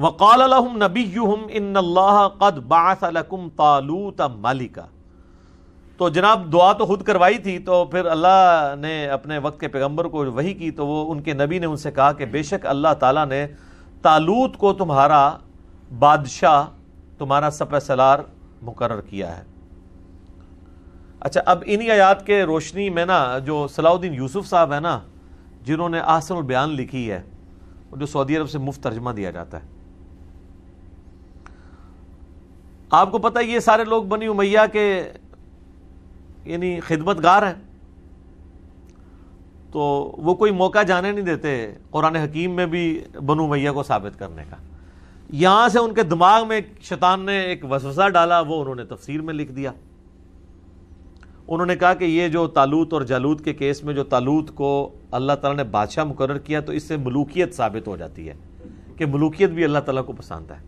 वकालम नबी इन कद बासलकुम तालूत मालिका तो जनाब दुआ तो खुद करवाई थी तो फिर अल्लाह ने अपने वक्त के पैगम्बर को वही की तो वो उनके नबी ने उनसे कहा कि बेशक अल्लाह ताला ने तालूत को तुम्हारा बादशाह तुम्हारा सलार मुकर किया है अच्छा अब इन्हीं आयात के रोशनी में ना जो सलाउद्दीन यूसुफ साहब है ना जिन्होंने आसनुल बयान लिखी है जो सऊदी अरब से मुफ्त तर्जमा दिया जाता है आपको पता है ये सारे लोग बनी उमैया के यानी गार हैं तो वो कोई मौका जाने नहीं देते कुरान हकीम में भी बनु मैया को साबित करने का यहाँ से उनके दिमाग में शैतान ने एक वसवसा डाला वो उन्होंने तफसीर में लिख दिया उन्होंने कहा कि ये जो तालूत और जालूत के केस में जो तालूत को अल्लाह ताला ने बादशाह मुकर किया तो इससे मलूकियत साबित हो जाती है कि मलूकियत भी अल्लाह ताला को पसंद है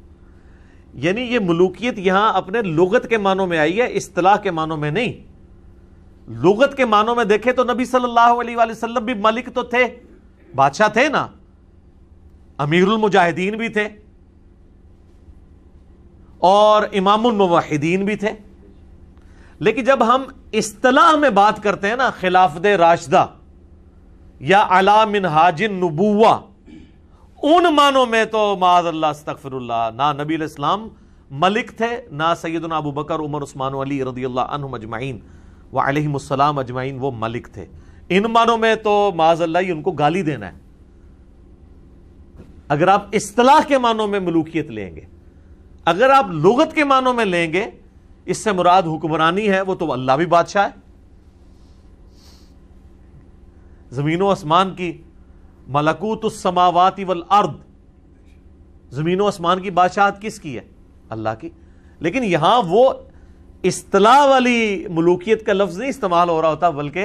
यानी ये मलूकियत यहां अपने लगत के मानों में आई है इस्तलाह के मानों में नहीं लगत के मानों में देखे तो नबी सल्लल्लाहु अलैहि वसल्लम भी मलिक तो थे बादशाह थे ना अमीरुल मुजाहिदीन भी थे और इमामुल मुवाहिदीन भी थे लेकिन जब हम इस्तलाह में बात करते हैं ना खिलाफद राशदा या अला मिन हाजिन उन मानों में तो माजल्ला ना नबी इस्लाम मलिक थे ना सैदना अबू बकर उमर उस्मान अली रदी अल्लाह अजमाइन वो मलिक थे इन मानों में तो माजल्ला उनको गाली देना है अगर आप इसलाह के मानों में मलूकियत लेंगे अगर आप लुगत के मानों में लेंगे इससे मुराद हुक्मरानी है वो तो अल्लाह भी बादशाह है जमीनों आसमान की मलकूत समावाती वल अर्द जमीन आसमान की बादशाहत किसकी है अल्लाह की लेकिन यहां वो इस्तला वाली मलूकियत का लफ्ज नहीं इस्तेमाल हो रहा होता बल्कि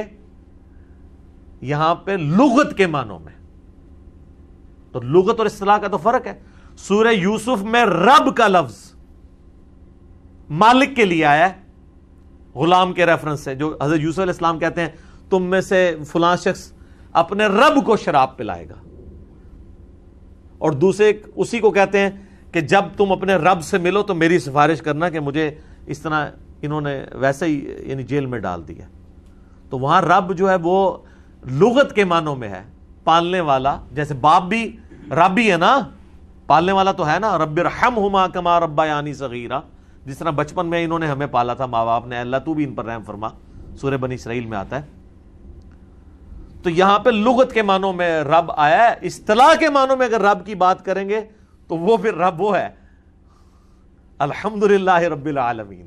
यहां पर लुगत के मानों में तो लुगत और इस्तलाह का तो फर्क है सूर्य यूसुफ में रब का लफ्ज मालिक के लिए आया है गुलाम के रेफरेंस से जो हजरत यूसुफ इस्लाम कहते हैं तुम में से फुला शख्स अपने रब को शराब पिलाएगा और दूसरे उसी को कहते हैं कि जब तुम अपने रब से मिलो तो मेरी सिफारिश करना कि मुझे इस तरह इन्होंने वैसे ही यानी जेल में डाल दिया तो वहां रब जो है वो लुगत के मानों में है पालने वाला जैसे बाप भी रब ही है ना पालने वाला तो है ना रब रहम हुमा कमा रब्बा यानी सगीरा जिस तरह बचपन में इन्होंने हमें पाला था माँ बाप ने अल्लाह तू भी इन पर रहम फरमा सूर्य बनी इसराइल में आता है तो यहां पर लुगत के मानों में रब आया है इस्तलाह के मानों में अगर रब की बात करेंगे तो वो फिर रब वो है अल्हम्दुलिल्लाह रब्बिल आलमीन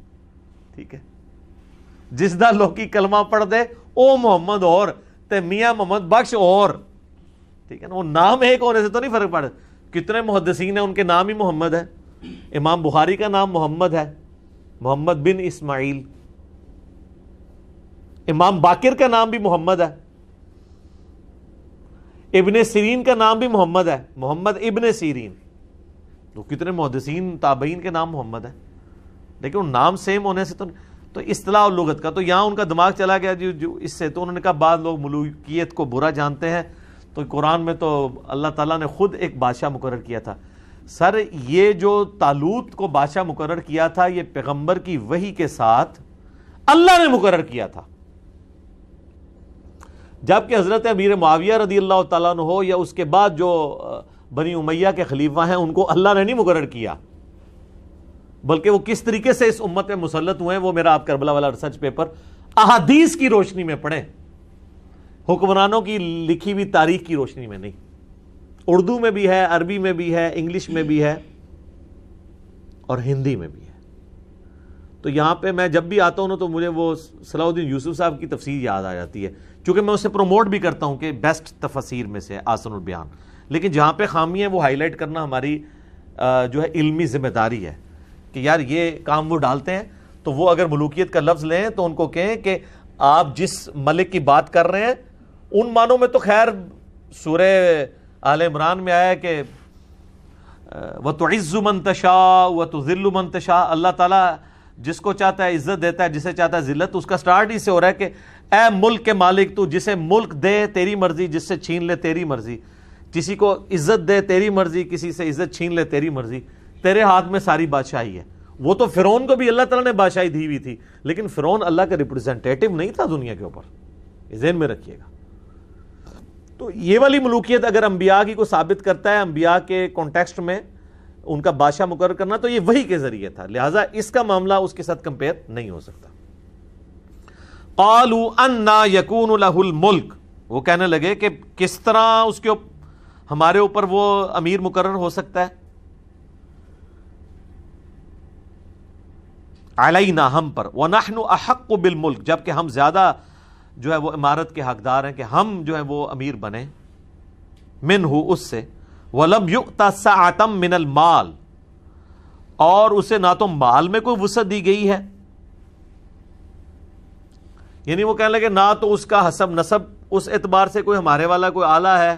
ठीक है जिस दा लोकी कलमा पढ़ दे ओ मोहम्मद और ते मियाँ मोहम्मद बख्श और ठीक है ना वो नाम एक होने से तो नहीं फर्क पड़ कितने मुहदसिन हैं उनके नाम ही मोहम्मद है इमाम बुखारी का नाम मोहम्मद है मोहम्मद बिन इस्माइल इमाम बाकिर का नाम भी मोहम्मद है इबन सीरीन का नाम भी मोहम्मद है मोहम्मद इबन सीरीन तो कितने मुहदसिन ताबईन के नाम मोहम्मद है लेकिन नाम सेम होने से तो तो असलाह और लगत का तो यहाँ उनका दिमाग चला गया जो जो इससे तो उन्होंने कहा बाद लोग मलूकियत को बुरा जानते हैं तो कुरान में तो अल्लाह ताला ने ख़ुद एक बादशाह मुकर किया था सर ये जो तालूत को बादशाह मुकर किया था ये पैगम्बर की वही के साथ अल्लाह ने मुकर किया था जबकि हज़रत अमीर माविया रदी अल्लाह तन हो या उसके बाद जो बनी उमैया के खलीफा हैं उनको अल्लाह ने नहीं मुकर किया बल्कि वो किस तरीके से इस उम्मत में मुसलत हुए हैं वो मेरा आप करबला वाला रिसर्च पेपर अहादीस की रोशनी में पढ़ें हुक्मरानों की लिखी हुई तारीख की रोशनी में नहीं उर्दू में भी है अरबी में भी है इंग्लिश में भी है और हिंदी में भी है तो यहाँ पे मैं जब भी आता हूँ ना तो मुझे वो सलाउद्दीन यूसुफ साहब की तफसीर याद आ जाती है चूँकि मैं उसे प्रमोट भी करता हूँ कि बेस्ट तफसीर में से आसन बयान लेकिन जहाँ पे खामी है वो हाईलाइट करना हमारी जो है इल्मी जिम्मेदारी है कि यार ये काम वो डालते हैं तो वो अगर मलूकियत का लफ्ज़ लें तो उनको कहें कि आप जिस मलिक की बात कर रहे हैं उन मानों में तो खैर सूर आल इमरान में आया कि वह तो इज़्ज़ुमन व तो ज़िल्लुमन अल्लाह ताला जिसको चाहता है इज्जत देता है जिसे चाहता है जिल्लत उसका स्टार्ट ही से हो रहा है कि ए मुल्क के मालिक तू जिसे मुल्क दे तेरी मर्जी जिससे छीन ले तेरी मर्जी किसी को इज्जत दे तेरी मर्जी किसी से इज्जत छीन ले तेरी मर्जी तेरे हाथ में सारी बादशाही है वो तो फिरौन को भी अल्लाह तला ने बादशाही दी हुई थी लेकिन फिरौन अल्लाह का रिप्रेजेंटेटिव नहीं था दुनिया के ऊपर जेन में रखिएगा तो ये वाली मलूकियत अगर अंबिया की को साबित करता है अंबिया के कॉन्टेक्स्ट में उनका बादशाह मुकर करना तो ये वही के जरिए था लिहाजा इसका मामला उसके साथ कंपेयर नहीं हो सकता कालू अन्ना यकून लहुल मुल्क वो कहने लगे कि किस तरह उसके उप, हमारे ऊपर वो अमीर मुकर्र हो सकता है अलैना हम पर वनाहनु अहक बिल मुल्क जबकि हम ज़्यादा जो है वो इमारत के हकदार हैं कि हम जो है वो अमीर बने मिन हूँ उससे वलम युक्ता सातम मिनल माल और उसे ना तो माल में कोई वसत दी गई है यानी वो कहने लगे ना तो उसका हसब नसब उस एतबार से कोई हमारे वाला कोई आला है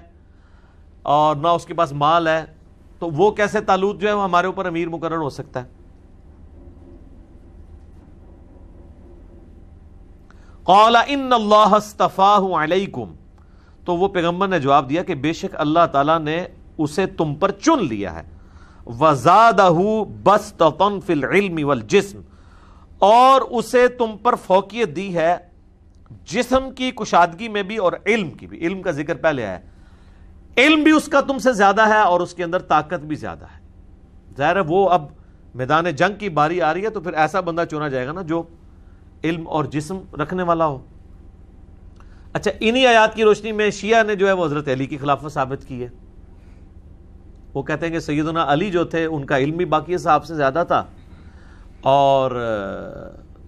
और ना उसके पास माल है तो वो कैसे तालुत जो है वो हमारे ऊपर अमीर मुकर हो सकता है कौला इन अल्लाह तो वो पैगम्बर ने जवाब दिया कि बेशक अल्लाह ताला ने उसे तुम पर चुन लिया है वजादहू बस फिल वल जिस्म और उसे तुम पर फोकियत दी है जिसम की कुशादगी में भी और इल्म की भी इल्म का जिक्र पहले है इल्म भी उसका तुमसे ज्यादा है और उसके अंदर ताकत भी ज्यादा है जाहिर है वो अब मैदान जंग की बारी आ रही है तो फिर ऐसा बंदा चुना जाएगा ना जो इल्म और जिसम रखने वाला हो अच्छा इन्हीं आयात की रोशनी में शिया ने जो है वो हजरत अली की खिलाफत साबित की है वो कहते हैं कि सैदना अली जो थे उनका इल्म भी बाकी साहब से ज़्यादा था और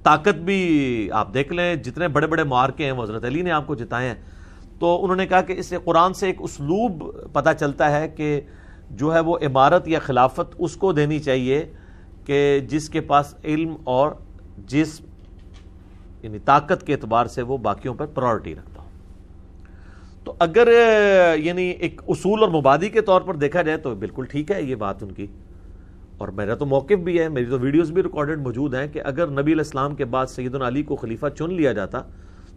ताकत भी आप देख लें जितने बड़े बड़े मार्के हैं हज़रत अली ने आपको जिताए हैं तो उन्होंने कहा कि इससे कुरान से एक उसलूब पता चलता है कि जो है वो इमारत या खिलाफत उसको देनी चाहिए कि जिसके पास इल्म और जिस यानी ताकत के अतबार से वो बाकियों पर प्रायोरिटी रख तो अगर यानी एक असूल और मुबादी के तौर पर देखा जाए तो बिल्कुल ठीक है ये बात उनकी और मेरा तो मौक़ भी है मेरी तो वीडियोज़ भी रिकॉर्डेड मौजूद हैं कि अगर नबी इस्लाम के बाद सैदन अली को खलीफा चुन लिया जाता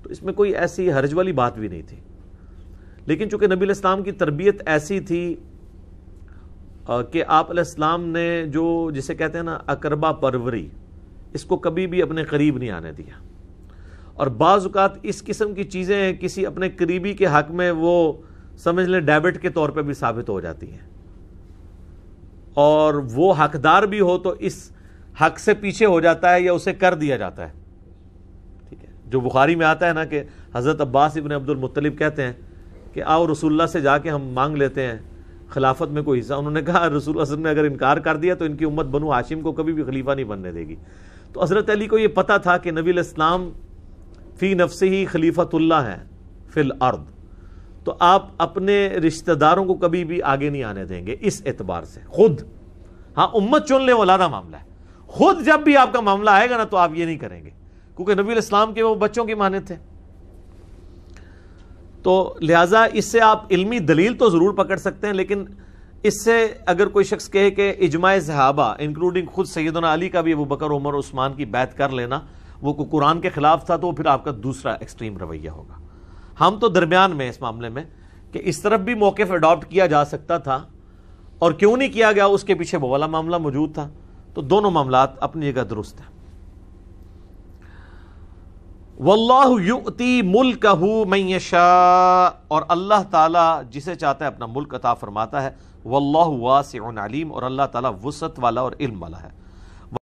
तो इसमें कोई ऐसी हर्ज वाली बात भी नहीं थी लेकिन चूंकि नबी इस्लाम की तरबियत ऐसी थी कि आप इस्लाम ने जो जिसे कहते हैं ना अकरबा परवरी इसको कभी भी अपने करीब नहीं आने दिया और बाज़ात इस किस्म की चीज़ें किसी अपने करीबी के हक में वो समझ लें डेबिट के तौर पर भी साबित हो जाती हैं और वो हकदार भी हो तो इस हक से पीछे हो जाता है या उसे कर दिया जाता है ठीक है जो बुखारी में आता है ना कि हज़रत अब्बास इबन अब्दुल अब्दुलमतलब कहते हैं कि आओ रसुल्ला से जाके हम मांग लेते हैं खिलाफत में कोई हिस्सा उन्होंने कहा रसूल असलम ने अगर इनकार कर दिया तो इनकी उम्मत बनु हाशिम को कभी भी खलीफा नहीं बनने देगी तो हज़रत अली को ये पता था कि नबी इस्लाम फ़ी नफसे ही खलीफतुल्ला है फिल अर्द तो आप अपने रिश्तेदारों को कभी भी आगे नहीं आने देंगे इस एतबार से खुद हाँ उम्मत चुन ले वलादा मामला है खुद जब भी आपका मामला आएगा ना तो आप ये नहीं करेंगे क्योंकि नबी इस्लाम के वो बच्चों की माने थे तो लिहाजा इससे आप इल्मी दलील तो ज़रूर पकड़ सकते हैं लेकिन इससे अगर कोई शख्स कहे कि इजमाय सहाबा इंक्लूडिंग खुद सैदना अली का भी अबू बकर उमर उस्मान की बैत कर लेना वो कुरान के खिलाफ था तो फिर आपका दूसरा एक्सट्रीम रवैया होगा हम तो दरमियान में इस मामले में कि इस तरफ भी मौक़ अडॉप्ट किया जा सकता था और क्यों नहीं किया गया उसके पीछे वो वाला मामला मौजूद था तो दोनों मामला अपनी जगह दुरुस्त हैं वल्लाती मुल्क मैशा और अल्लाह ताला जिसे चाहता है अपना मुल्क अता फरमाता है वल्लाह वासन अलीम और अल्लाह ताला वसत वाला और इल्म वाला है